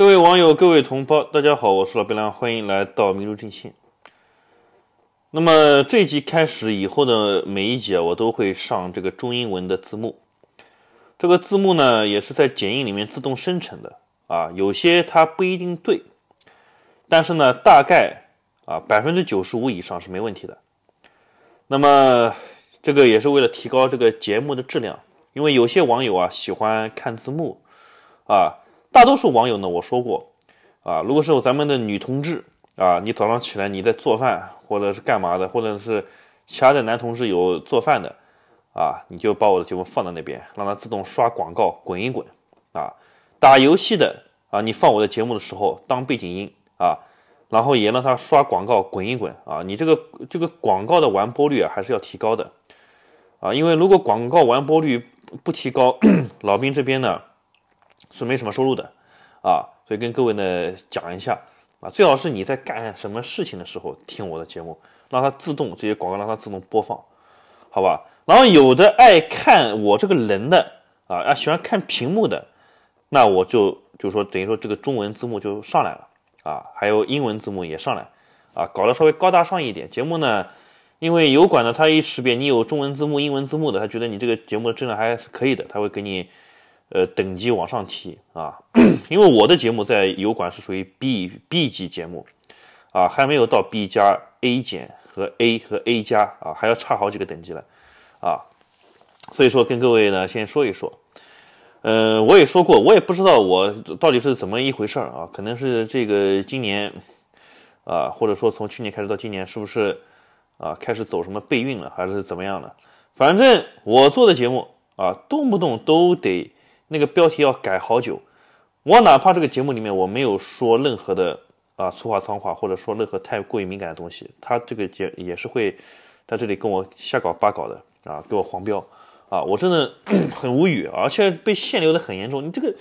各位网友，各位同胞，大家好，我是老白狼，欢迎来到明珠阵线。那么这集开始以后的每一集啊，我都会上这个中英文的字幕。这个字幕呢，也是在剪映里面自动生成的啊，有些它不一定对，但是呢，大概啊百分之九十五以上是没问题的。那么这个也是为了提高这个节目的质量，因为有些网友啊喜欢看字幕啊。大多数网友呢，我说过，啊，如果是咱们的女同志啊，你早上起来你在做饭或者是干嘛的，或者是其他的男同志有做饭的，啊，你就把我的节目放到那边，让它自动刷广告滚一滚，啊，打游戏的啊，你放我的节目的时候当背景音啊，然后也让它刷广告滚一滚啊，你这个这个广告的完播率啊还是要提高的，啊，因为如果广告完播率不提高，老兵这边呢。是没什么收入的，啊，所以跟各位呢讲一下，啊，最好是你在干什么事情的时候听我的节目，让它自动这些广告让它自动播放，好吧？然后有的爱看我这个人的啊，啊喜欢看屏幕的，那我就就说等于说这个中文字幕就上来了啊，还有英文字幕也上来啊，搞得稍微高大上一点。节目呢，因为油管呢，它一识别你有中文字幕、英文字幕的，他觉得你这个节目的质量还是可以的，他会给你。呃，等级往上提啊，因为我的节目在油管是属于 B B 级节目啊，还没有到 B 加 A 减和 A 和 A 加啊，还要差好几个等级了啊，所以说跟各位呢先说一说，呃，我也说过，我也不知道我到底是怎么一回事儿啊，可能是这个今年啊，或者说从去年开始到今年是不是啊开始走什么备孕了，还是怎么样了？反正我做的节目啊，动不动都得。那个标题要改好久，我哪怕这个节目里面我没有说任何的啊粗话脏话，或者说任何太过于敏感的东西，他这个节也是会在这里跟我瞎搞八搞的啊，给我黄标啊，我真的 很无语，而且被限流的很严重。你这个，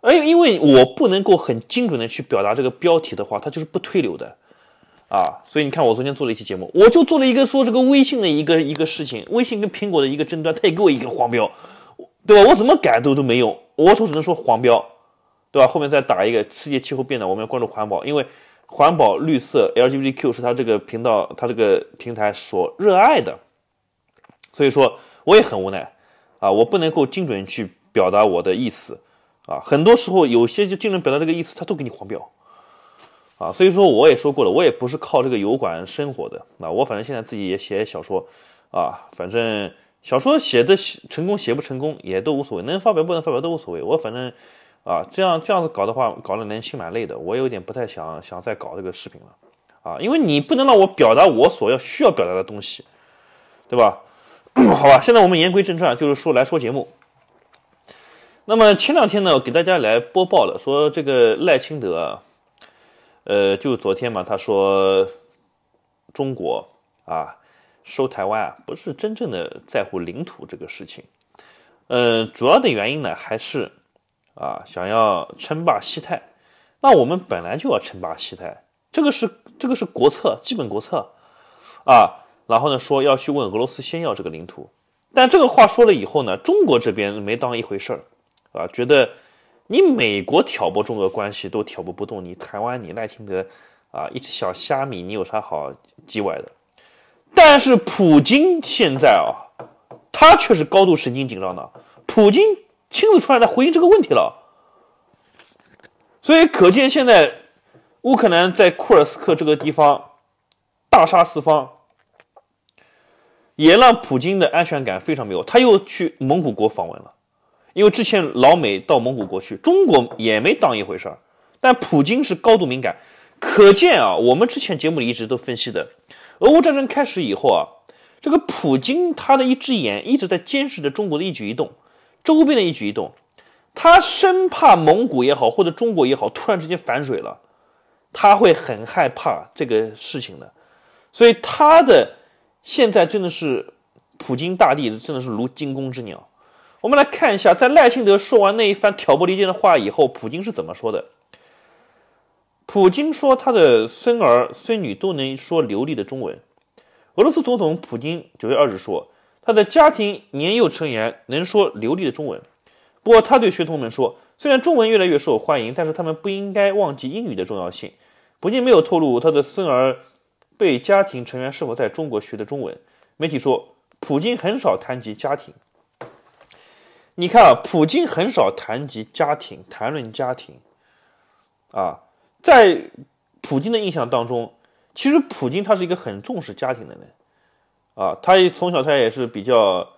哎，因为我不能够很精准的去表达这个标题的话，他就是不推流的啊。所以你看，我昨天做了一期节目，我就做了一个说这个微信的一个一个事情，微信跟苹果的一个争端，他也给我一个黄标。对吧？我怎么改都都没用，我都只能说黄标，对吧？后面再打一个世界气候变暖，我们要关注环保，因为环保、绿色、LGBTQ 是他这个频道、他这个平台所热爱的，所以说我也很无奈啊，我不能够精准去表达我的意思啊，很多时候有些就精准表达这个意思，他都给你黄标啊，所以说我也说过了，我也不是靠这个油管生活的啊，我反正现在自己也写小说啊，反正。小说写的成功写不成功也都无所谓，能发表不能发表都无所谓。我反正，啊，这样这样子搞的话，搞得人心蛮累的。我有点不太想想再搞这个视频了，啊，因为你不能让我表达我所要需要表达的东西，对吧？好吧，现在我们言归正传，就是说来说节目。那么前两天呢，给大家来播报了，说这个赖清德，呃，就昨天嘛，他说中国啊。收台湾啊，不是真正的在乎领土这个事情，呃，主要的原因呢，还是啊，想要称霸西太。那我们本来就要称霸西太，这个是这个是国策，基本国策啊。然后呢，说要去问俄罗斯先要这个领土，但这个话说了以后呢，中国这边没当一回事儿啊，觉得你美国挑拨中俄关系都挑拨不动，你台湾你赖清德啊，一只小虾米，你有啥好叽歪的？但是普京现在啊，他却是高度神经紧张的。普京亲自出来来回应这个问题了，所以可见现在乌克兰在库尔斯克这个地方大杀四方，也让普京的安全感非常没有。他又去蒙古国访问了，因为之前老美到蒙古国去，中国也没当一回事儿，但普京是高度敏感。可见啊，我们之前节目里一直都分析的。俄乌战争开始以后啊，这个普京他的一只眼一直在监视着中国的一举一动，周边的一举一动，他生怕蒙古也好或者中国也好突然之间反水了，他会很害怕这个事情的，所以他的现在真的是普京大帝真的是如惊弓之鸟。我们来看一下，在赖清德说完那一番挑拨离间的话以后，普京是怎么说的？普京说，他的孙儿孙女都能说流利的中文。俄罗斯总统普京九月二日说，他的家庭年幼成员能说流利的中文。不过，他对学童们说，虽然中文越来越受欢迎，但是他们不应该忘记英语的重要性。普京没有透露他的孙儿被家庭成员是否在中国学的中文。媒体说，普京很少谈及家庭。你看啊，普京很少谈及家庭，谈论家庭，啊。在普京的印象当中，其实普京他是一个很重视家庭的人，啊，他从小他也是比较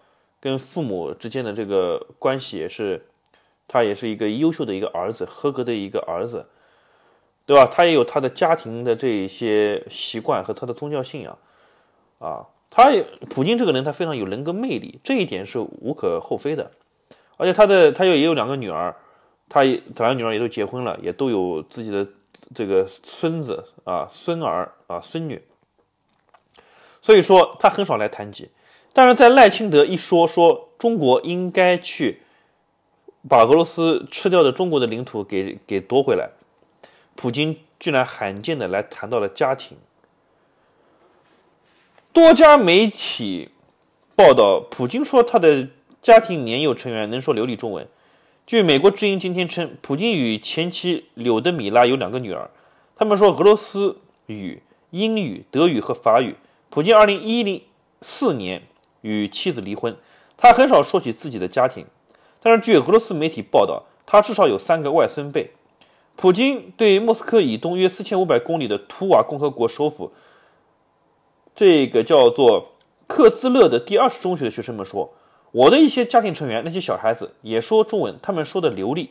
跟父母之间的这个关系也是，他也是一个优秀的一个儿子，合格的一个儿子，对吧？他也有他的家庭的这一些习惯和他的宗教信仰，啊，他普京这个人他非常有人格魅力，这一点是无可厚非的，而且他的他又也有两个女儿，他他两个女儿也都结婚了，也都有自己的。这个孙子啊，孙儿啊，孙女，所以说他很少来谈及。但是在赖清德一说说中国应该去把俄罗斯吃掉的中国的领土给给夺回来，普京居然罕见的来谈到了家庭。多家媒体报道，普京说他的家庭年幼成员能说流利中文。据美国《之音》今天称，普京与前妻柳德米拉有两个女儿。他们说，俄罗斯语、英语、德语和法语。普京2010年与妻子离婚，他很少说起自己的家庭。但是，据俄罗斯媒体报道，他至少有三个外孙辈。普京对莫斯科以东约4500公里的图瓦共和国首府，这个叫做克斯勒的第二十中学的学生们说。我的一些家庭成员，那些小孩子也说中文，他们说的流利。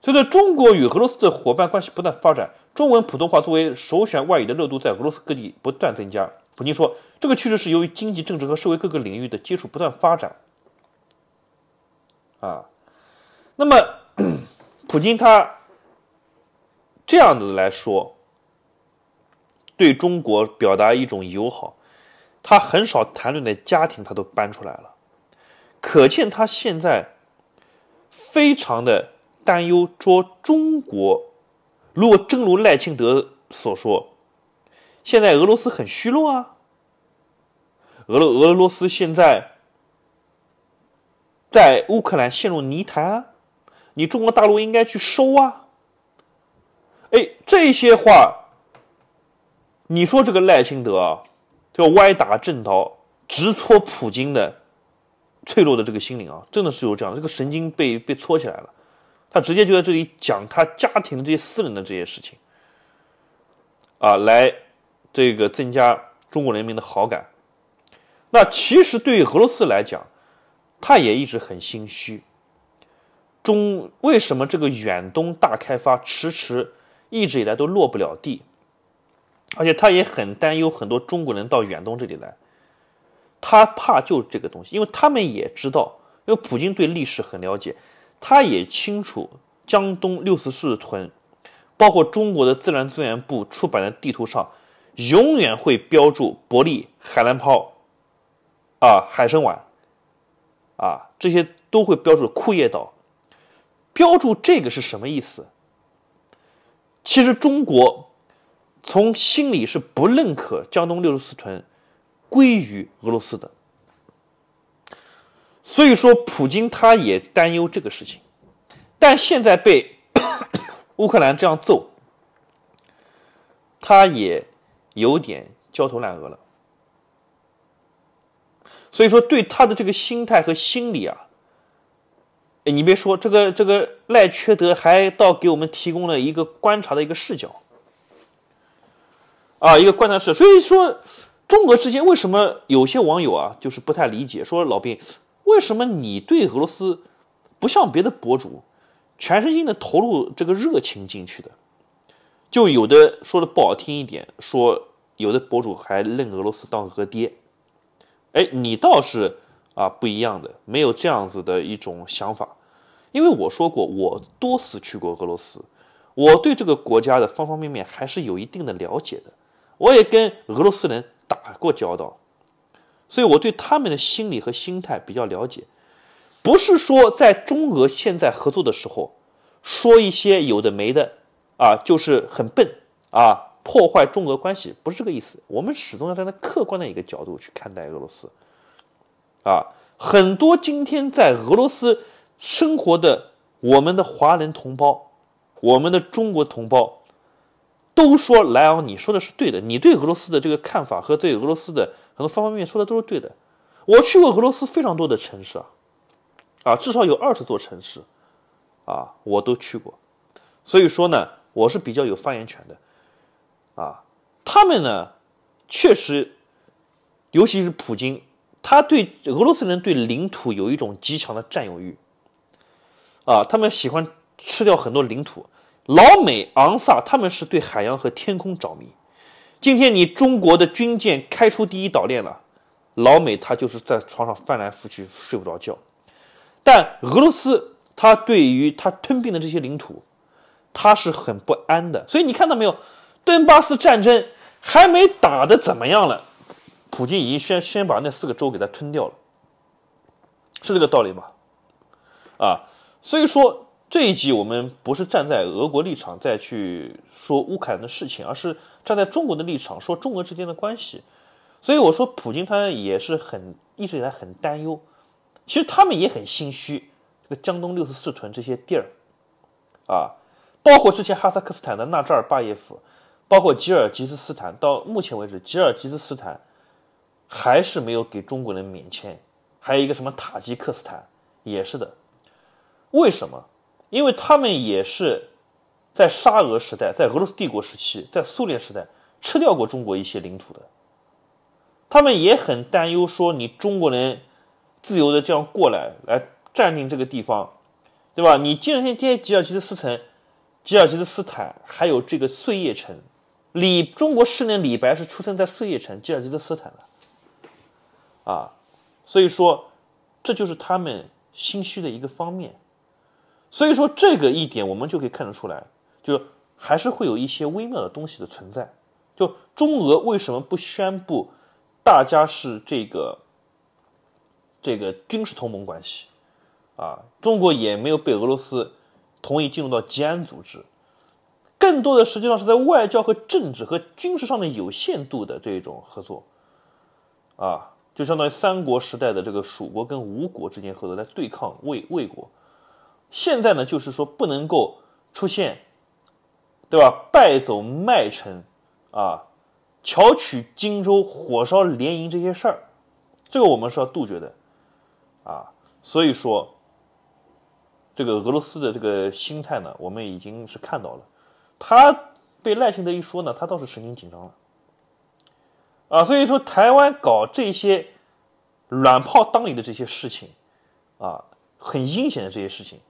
随着中国与俄罗斯的伙伴关系不断发展，中文普通话作为首选外语的热度在俄罗斯各地不断增加。普京说，这个趋势是由于经济、政治和社会各个领域的接触不断发展。啊，那么，普京他这样的来说，对中国表达一种友好，他很少谈论的家庭，他都搬出来了。可见他现在非常的担忧，说中国如果正如赖清德所说，现在俄罗斯很虚弱啊，俄罗俄罗斯现在在乌克兰陷入泥潭啊，你中国大陆应该去收啊。哎，这些话，你说这个赖清德啊，就歪打正着，直戳普京的。脆弱的这个心灵啊，真的是有这样的，这个神经被被搓起来了，他直接就在这里讲他家庭的这些私人的这些事情，啊，来这个增加中国人民的好感。那其实对于俄罗斯来讲，他也一直很心虚。中为什么这个远东大开发迟迟一直以来都落不了地，而且他也很担忧很多中国人到远东这里来。他怕就这个东西，因为他们也知道，因为普京对历史很了解，他也清楚江东六十四屯，包括中国的自然资源部出版的地图上，永远会标注伯利海兰泡，啊，海参崴，啊，这些都会标注库页岛，标注这个是什么意思？其实中国从心里是不认可江东六十四屯。归于俄罗斯的，所以说普京他也担忧这个事情，但现在被 乌克兰这样揍，他也有点焦头烂额了。所以说，对他的这个心态和心理啊，你别说这个这个赖缺德，还倒给我们提供了一个观察的一个视角，啊，一个观察视角。所以说。中俄之间为什么有些网友啊，就是不太理解，说老兵，为什么你对俄罗斯不像别的博主全身心的投入这个热情进去的？就有的说的不好听一点，说有的博主还认俄罗斯当俄爹，哎，你倒是啊不一样的，没有这样子的一种想法，因为我说过，我多次去过俄罗斯，我对这个国家的方方面面还是有一定的了解的，我也跟俄罗斯人。打过交道，所以我对他们的心理和心态比较了解。不是说在中俄现在合作的时候说一些有的没的啊，就是很笨啊，破坏中俄关系不是这个意思。我们始终要站在客观的一个角度去看待俄罗斯。啊，很多今天在俄罗斯生活的我们的华人同胞，我们的中国同胞。都说莱昂，你说的是对的。你对俄罗斯的这个看法和对俄罗斯的很多方方面面说的都是对的。我去过俄罗斯非常多的城市啊，啊，至少有二十座城市，啊，我都去过。所以说呢，我是比较有发言权的。啊，他们呢，确实，尤其是普京，他对俄罗斯人对领土有一种极强的占有欲。啊，他们喜欢吃掉很多领土。老美、昂萨他们是对海洋和天空着迷。今天你中国的军舰开出第一岛链了，老美他就是在床上翻来覆去睡不着觉。但俄罗斯他对于他吞并的这些领土，他是很不安的。所以你看到没有，顿巴斯战争还没打的怎么样了，普京已经先先把那四个州给他吞掉了，是这个道理吧？啊，所以说。这一集我们不是站在俄国立场再去说乌克兰的事情，而是站在中国的立场说中俄之间的关系。所以我说，普京他也是很一直以来很担忧，其实他们也很心虚。这个江东六十四屯这些地儿啊，包括之前哈萨克斯坦的纳扎尔巴耶夫，包括吉尔吉斯斯坦，到目前为止吉尔吉斯斯坦还是没有给中国人免签。还有一个什么塔吉克斯坦也是的，为什么？因为他们也是在沙俄时代，在俄罗斯帝国时期，在苏联时代吃掉过中国一些领土的，他们也很担忧，说你中国人自由的这样过来，来占领这个地方，对吧？你今天这些吉尔吉斯斯坦、吉尔吉斯斯坦，还有这个碎叶城，李中国诗人李白是出生在碎叶城，吉尔吉斯斯坦的，啊，所以说这就是他们心虚的一个方面。所以说这个一点我们就可以看得出来，就还是会有一些微妙的东西的存在。就中俄为什么不宣布，大家是这个这个军事同盟关系，啊，中国也没有被俄罗斯同意进入到吉安组织，更多的实际上是在外交和政治和军事上的有限度的这种合作，啊，就相当于三国时代的这个蜀国跟吴国之间合作来对抗魏魏国。现在呢，就是说不能够出现，对吧？败走麦城，啊，巧取荆州，火烧连营这些事儿，这个我们是要杜绝的，啊。所以说，这个俄罗斯的这个心态呢，我们已经是看到了，他被赖清德一说呢，他倒是神经紧张了，啊。所以说，台湾搞这些卵炮当里的这些事情，啊，很阴险的这些事情。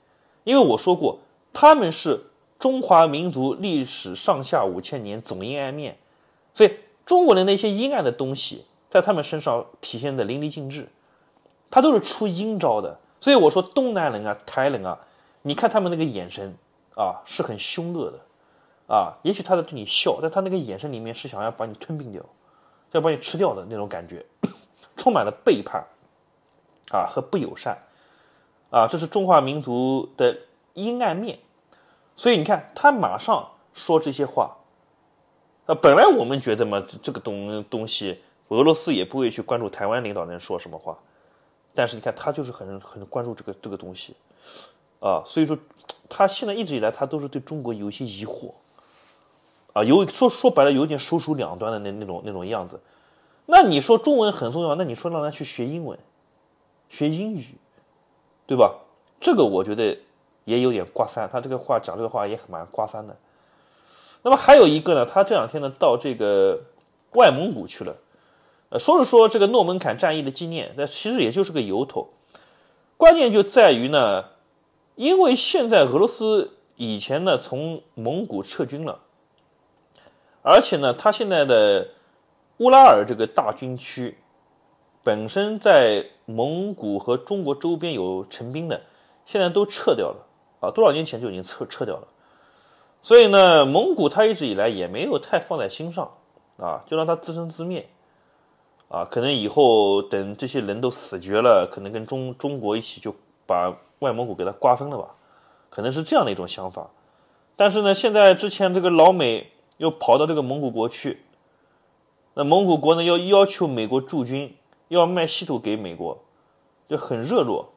因为我说过，他们是中华民族历史上下五千年总阴暗面，所以中国的那些阴暗的东西，在他们身上体现的淋漓尽致。他都是出阴招的，所以我说，东南人啊，台人啊，你看他们那个眼神啊，是很凶恶的，啊，也许他在对你笑，但他那个眼神里面是想要把你吞并掉，要把你吃掉的那种感觉，充满了背叛，啊和不友善。啊，这是中华民族的阴暗面，所以你看他马上说这些话。啊，本来我们觉得嘛，这个东东西，俄罗斯也不会去关注台湾领导人说什么话，但是你看他就是很很关注这个这个东西，啊，所以说他现在一直以来他都是对中国有一些疑惑，啊，有说说白了有点首鼠两端的那那种那种样子。那你说中文很重要，那你说让他去学英文学英语。对吧？这个我觉得也有点刮三，他这个话讲这个话也很蛮刮三的。那么还有一个呢，他这两天呢到这个外蒙古去了，呃，说是说这个诺门坎战役的纪念，那其实也就是个由头。关键就在于呢，因为现在俄罗斯以前呢从蒙古撤军了，而且呢他现在的乌拉尔这个大军区本身在。蒙古和中国周边有成兵的，现在都撤掉了啊！多少年前就已经撤撤掉了，所以呢，蒙古他一直以来也没有太放在心上啊，就让他自生自灭啊。可能以后等这些人都死绝了，可能跟中中国一起就把外蒙古给他瓜分了吧，可能是这样的一种想法。但是呢，现在之前这个老美又跑到这个蒙古国去，那蒙古国呢要要求美国驻军。要卖稀土给美国，就很热络。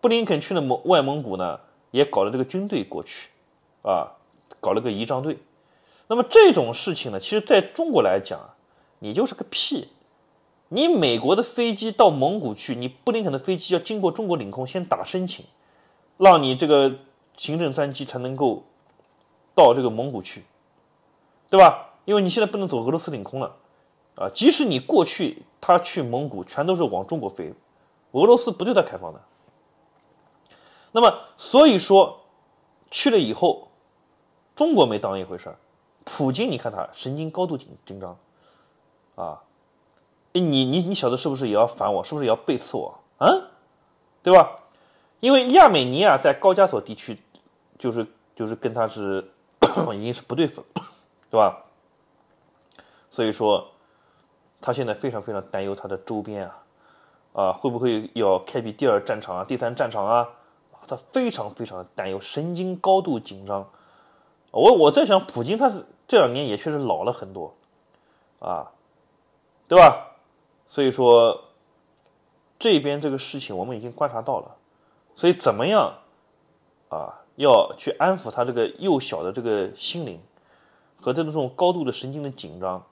布林肯去了蒙外蒙古呢，也搞了这个军队过去，啊，搞了个仪仗队。那么这种事情呢，其实在中国来讲，你就是个屁。你美国的飞机到蒙古去，你布林肯的飞机要经过中国领空，先打申请，让你这个行政专机才能够到这个蒙古去，对吧？因为你现在不能走俄罗斯领空了，啊，即使你过去。他去蒙古全都是往中国飞，俄罗斯不对他开放的。那么，所以说去了以后，中国没当一回事儿。普京，你看他神经高度紧紧张，啊，你你你小子是不是也要烦我？是不是也要背刺我啊？对吧？因为亚美尼亚在高加索地区，就是就是跟他是 已经是不对付了，对吧？所以说。他现在非常非常担忧他的周边啊，啊会不会要开辟第二战场啊、第三战场啊？他非常非常的担忧，神经高度紧张。我我在想，普京他是这两年也确实老了很多，啊，对吧？所以说，这边这个事情我们已经观察到了，所以怎么样啊，要去安抚他这个幼小的这个心灵和他的这种高度的神经的紧张。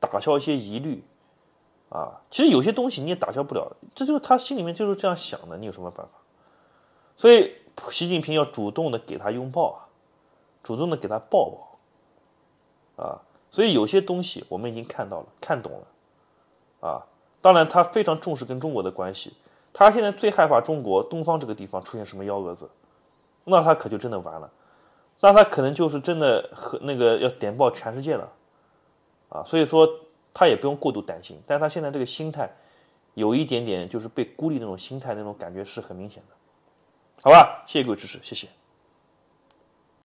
打消一些疑虑，啊，其实有些东西你也打消不了，这就是他心里面就是这样想的，你有什么办法？所以习近平要主动的给他拥抱啊，主动的给他抱抱，啊，所以有些东西我们已经看到了，看懂了，啊，当然他非常重视跟中国的关系，他现在最害怕中国东方这个地方出现什么幺蛾子，那他可就真的完了，那他可能就是真的和那个要点爆全世界了。啊，所以说他也不用过度担心，但是他现在这个心态，有一点点就是被孤立那种心态那种感觉是很明显的，好吧？谢谢各位支持，谢谢。